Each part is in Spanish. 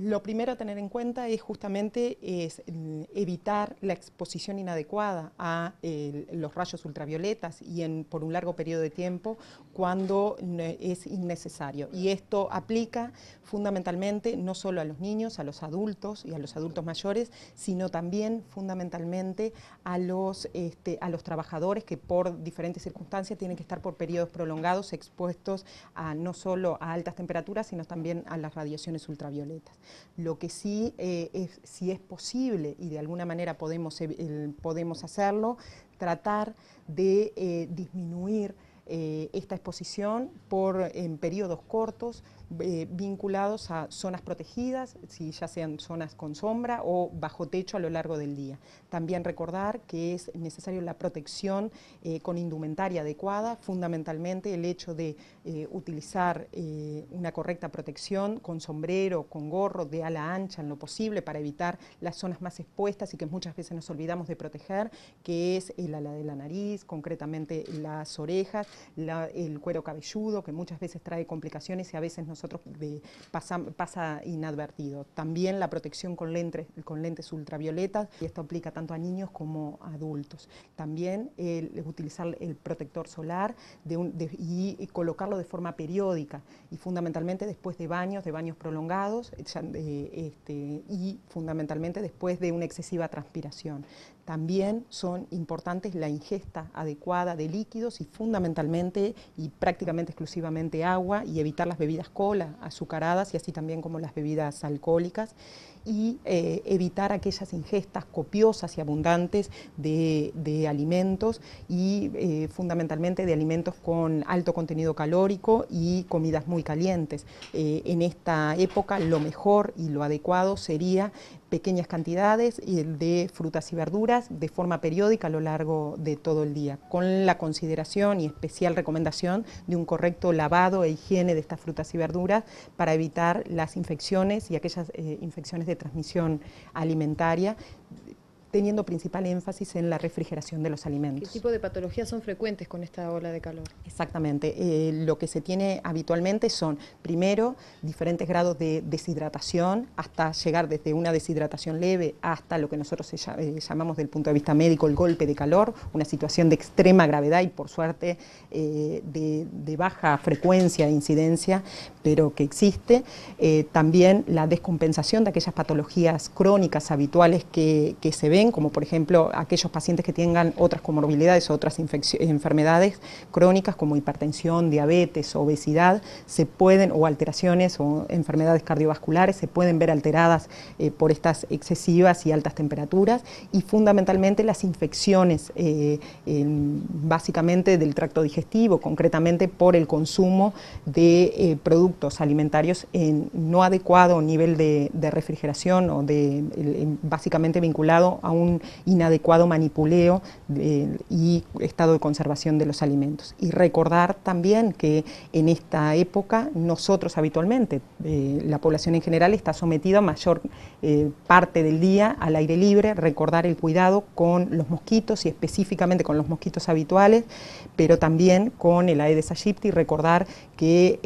lo primero a tener en cuenta es justamente es, mm, evitar la exposición inadecuada a los rayos ultravioletas y por un largo periodo de tiempo cuando es innecesario. Y esto aplica fundamentalmente no solo a los niños, a los adultos y a los adultos mayores, sino también fundamentalmente a los, este, a los trabajadores que por diferentes circunstancias tienen que estar por periodos prolongados expuestos a, no solo a altas temperaturas, sino también a las radiaciones ultravioletas. Lo que sí, eh, es, si es posible y de alguna manera podemos hacerlo, tratar de eh, disminuir eh, esta exposición por, en periodos cortos eh, vinculados a zonas protegidas, si ya sean zonas con sombra o bajo techo a lo largo del día. También recordar que es necesario la protección eh, con indumentaria adecuada, fundamentalmente el hecho de utilizar una correcta protección con sombrero, con gorro, de ala ancha en lo posible para evitar las zonas más expuestas y que muchas veces nos olvidamos de proteger, que es el ala de la nariz, concretamente las orejas, el cuero cabelludo, que muchas veces trae complicaciones y a veces nosotros pasa, inadvertido. También la protección con lentes, con lentes ultravioletas, y esto aplica tanto a niños como a adultos. También el, utilizar el protector solar y, colocarlo de forma periódica y fundamentalmente después de baños, de baños prolongados eh, este, y fundamentalmente después de una excesiva transpiración. También son importantes la ingesta adecuada de líquidos y fundamentalmente y prácticamente exclusivamente agua y evitar las bebidas cola, azucaradas y así también como las bebidas alcohólicas y eh, evitar aquellas ingestas copiosas y abundantes de, alimentos y eh, fundamentalmente de alimentos con alto contenido calórico y comidas muy calientes. Eh, en esta época lo mejor y lo adecuado sería pequeñas cantidades de frutas y verduras de forma periódica a lo largo de todo el día, con la consideración y especial recomendación de un correcto lavado e higiene de estas frutas y verduras para evitar las infecciones y aquellas eh, infecciones de transmisión alimentaria teniendo principal énfasis en la refrigeración de los alimentos. ¿Qué tipo de patologías son frecuentes con esta ola de calor? Exactamente. Eh, lo que se tiene habitualmente son, primero, diferentes grados de deshidratación, hasta llegar desde una deshidratación leve hasta lo que nosotros eh, llamamos desde el punto de vista médico el golpe de calor, una situación de extrema gravedad y por suerte eh, de, baja frecuencia e incidencia, pero que existe. también la descompensación de aquellas patologías crónicas habituales que se ven como por ejemplo aquellos pacientes que tengan otras comorbilidades o otras enfermedades crónicas como hipertensión, diabetes, obesidad, se pueden, o alteraciones o enfermedades cardiovasculares, se pueden ver alteradas eh, por estas excesivas y altas temperaturas y fundamentalmente las infecciones eh, básicamente del tracto digestivo, concretamente por el consumo de eh, productos alimentarios en no adecuado nivel de, refrigeración o de básicamente vinculado a un inadecuado manipuleo eh, y estado de conservación de los alimentos. Y recordar también que en esta época nosotros habitualmente, eh, la población en general, está sometida a mayor eh, parte del día al aire libre, recordar el cuidado con los mosquitos y específicamente con los mosquitos habituales, pero también con el Aedes aegypti, recordar que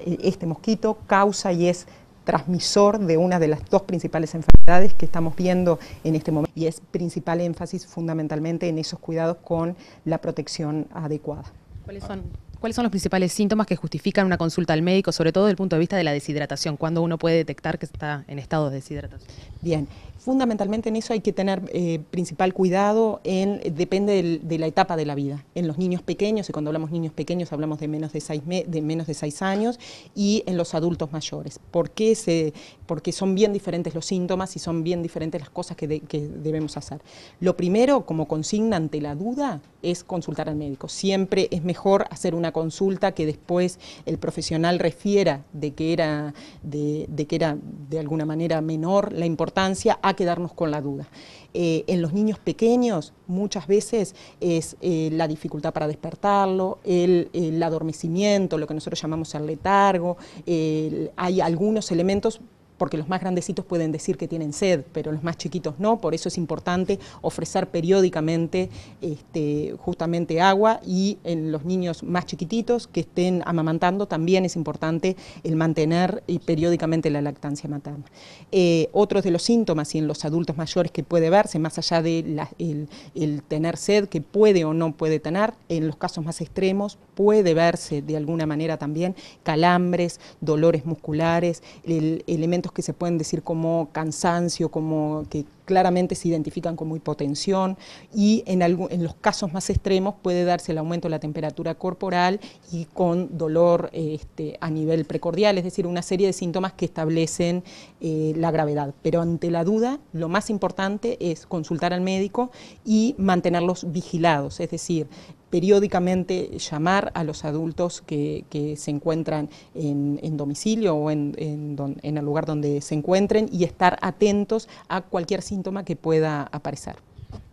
este mosquito causa y es transmisor de una de las dos principales enfermedades que estamos viendo en este momento y es principal énfasis fundamentalmente en esos cuidados con la protección adecuada. ¿Cuáles son? ¿Cuáles son los principales síntomas que justifican una consulta al médico, sobre todo desde el punto de vista de la deshidratación, ¿Cuándo uno puede detectar que está en estado de deshidratación? Bien, fundamentalmente en eso hay que tener eh, principal cuidado, en, depende de la etapa de la vida. En los niños pequeños, y cuando hablamos niños pequeños hablamos de menos de 6 de menos de seis años, y en los adultos mayores. ¿Por se, porque son bien diferentes los síntomas y son bien diferentes las cosas que debemos hacer. Lo primero, como consigna ante la duda, es consultar al médico. Siempre es mejor hacer una consulta que después el profesional refiera de que era de, que era de alguna manera menor la importancia a quedarnos con la duda. Eh, en los niños pequeños muchas veces es eh, la dificultad para despertarlo, el, adormecimiento, lo que nosotros llamamos el letargo, hay algunos elementos porque los más grandecitos pueden decir que tienen sed, pero los más chiquitos no, por eso es importante ofrecer periódicamente este, justamente agua y en los niños más chiquititos que estén amamantando también es importante el mantener periódicamente la lactancia materna. Eh, otros de los síntomas y en los adultos mayores que puede verse, más allá del de el tener sed que puede o no puede tener, en los casos más extremos puede verse de alguna manera también calambres, dolores musculares, el, elementos que se pueden decir como cansancio, como que claramente se identifican como hipotensión y en, los casos más extremos puede darse el aumento de la temperatura corporal y con dolor este, a nivel precordial, es decir, una serie de síntomas que establecen eh, la gravedad. Pero ante la duda, lo más importante es consultar al médico y mantenerlos vigilados, es decir, periódicamente llamar a los adultos que, se encuentran en, domicilio o en el lugar donde se encuentren y estar atentos a cualquier síntoma que pueda aparecer.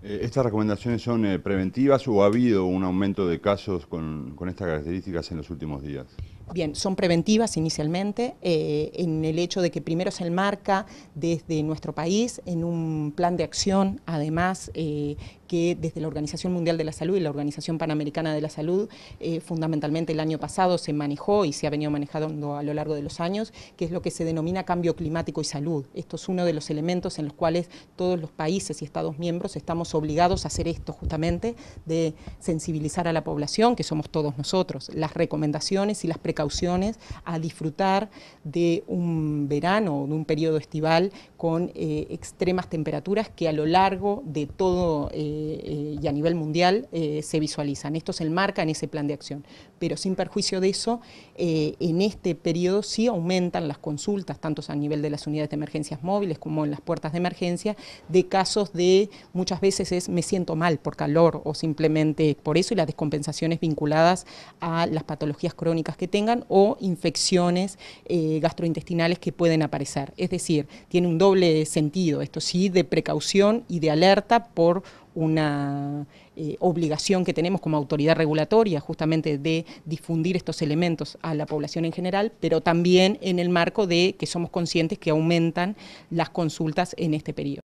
Eh, ¿Estas recomendaciones son eh, preventivas o ha habido un aumento de casos con, estas características en los últimos días? Bien, son preventivas inicialmente, eh, en el hecho de que primero se enmarca desde nuestro país en un plan de acción, además, que desde la Organización Mundial de la Salud y la Organización Panamericana de la Salud, fundamentalmente el año pasado se manejó y se ha venido manejando a lo largo de los años, que es lo que se denomina cambio climático y salud. Esto es uno de los elementos en los cuales todos los países y Estados miembros estamos obligados a hacer esto justamente, de sensibilizar a la población, que somos todos nosotros, las recomendaciones y las precauciones a disfrutar de un verano, o de un periodo estival con eh, extremas temperaturas que a lo largo de todo eh, eh, y a nivel mundial se visualizan. Esto se enmarca en ese plan de acción. Pero sin perjuicio de eso, en este periodo sí aumentan las consultas, tanto a nivel de las unidades de emergencias móviles como en las puertas de emergencia, de casos de muchas veces es me siento mal por calor o simplemente por eso y las descompensaciones vinculadas a las patologías crónicas que tengan o infecciones eh, gastrointestinales que pueden aparecer. Es decir, tiene un doble sentido, esto sí, de precaución y de alerta por una eh, obligación que tenemos como autoridad regulatoria justamente de difundir estos elementos a la población en general, pero también en el marco de que somos conscientes que aumentan las consultas en este periodo.